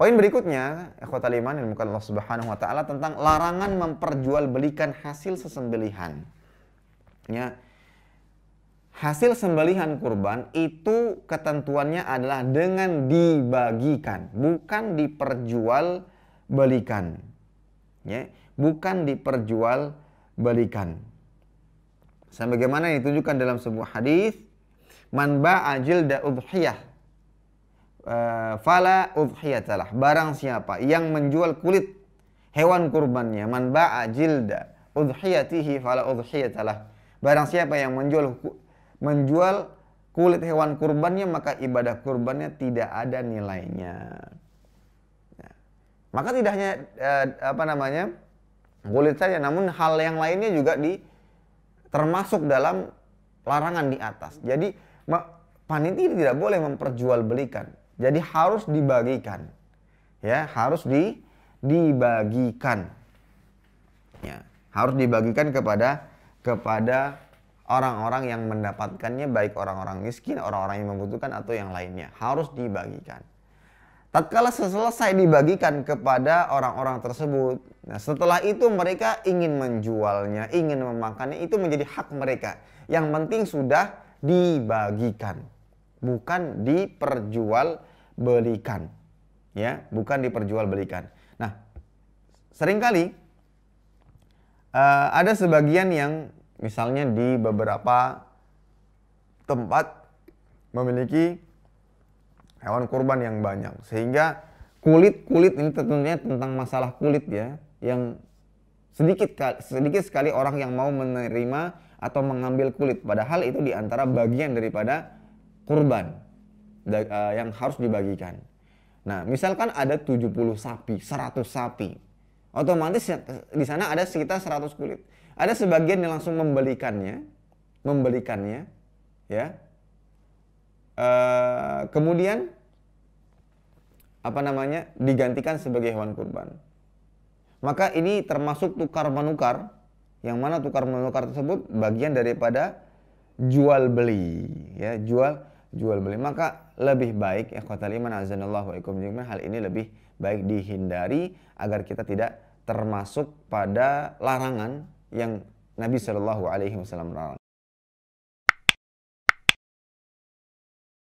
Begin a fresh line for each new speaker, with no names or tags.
Poin berikutnya, ikhwatal taliman yang bukan Allah Subhanahu wa taala tentang larangan memperjualbelikan hasil sesembelihan. Ya. Hasil sembelihan kurban itu ketentuannya adalah dengan dibagikan, bukan diperjualbelikan. Ya, bukan diperjualbelikan. Sebagaimana ditunjukkan dalam sebuah hadis, man ba'a jilda udhiyah Eh, fala udhiyatalah barang siapa yang menjual kulit hewan kurbannya man ba'a jilda udhiyatihi fala udhiyatalah barang siapa yang menjual menjual kulit hewan kurbannya maka ibadah kurbannya tidak ada nilainya ya. maka tidak hanya eh, apa namanya kulit saja namun hal yang lainnya juga di termasuk dalam larangan di atas jadi panitia tidak boleh memperjualbelikan jadi harus dibagikan. Ya, harus di dibagikan. Ya, harus dibagikan kepada kepada orang-orang yang mendapatkannya baik orang-orang miskin, orang-orang yang membutuhkan atau yang lainnya. Harus dibagikan. Tatkala selesai dibagikan kepada orang-orang tersebut, nah setelah itu mereka ingin menjualnya, ingin memakannya, itu menjadi hak mereka. Yang penting sudah dibagikan, bukan diperjual belikan. Ya, bukan diperjualbelikan. Nah, seringkali uh, ada sebagian yang misalnya di beberapa tempat memiliki hewan kurban yang banyak sehingga kulit-kulit ini tentunya tentang masalah kulit ya yang sedikit sedikit sekali orang yang mau menerima atau mengambil kulit padahal itu diantara bagian daripada kurban Eh, yang harus dibagikan. Nah, misalkan ada 70 sapi, 100 sapi. Otomatis ya, di sana ada sekitar 100 kulit. Ada sebagian yang langsung membelikannya, membelikannya, ya. E, kemudian apa namanya? digantikan sebagai hewan kurban. Maka ini termasuk tukar menukar yang mana tukar menukar tersebut bagian daripada jual beli, ya, jual jual beli maka lebih baik ya kota lima wa ikum hal ini lebih baik dihindari agar kita tidak termasuk pada larangan yang Nabi Shallallahu Alaihi Wasallam larang.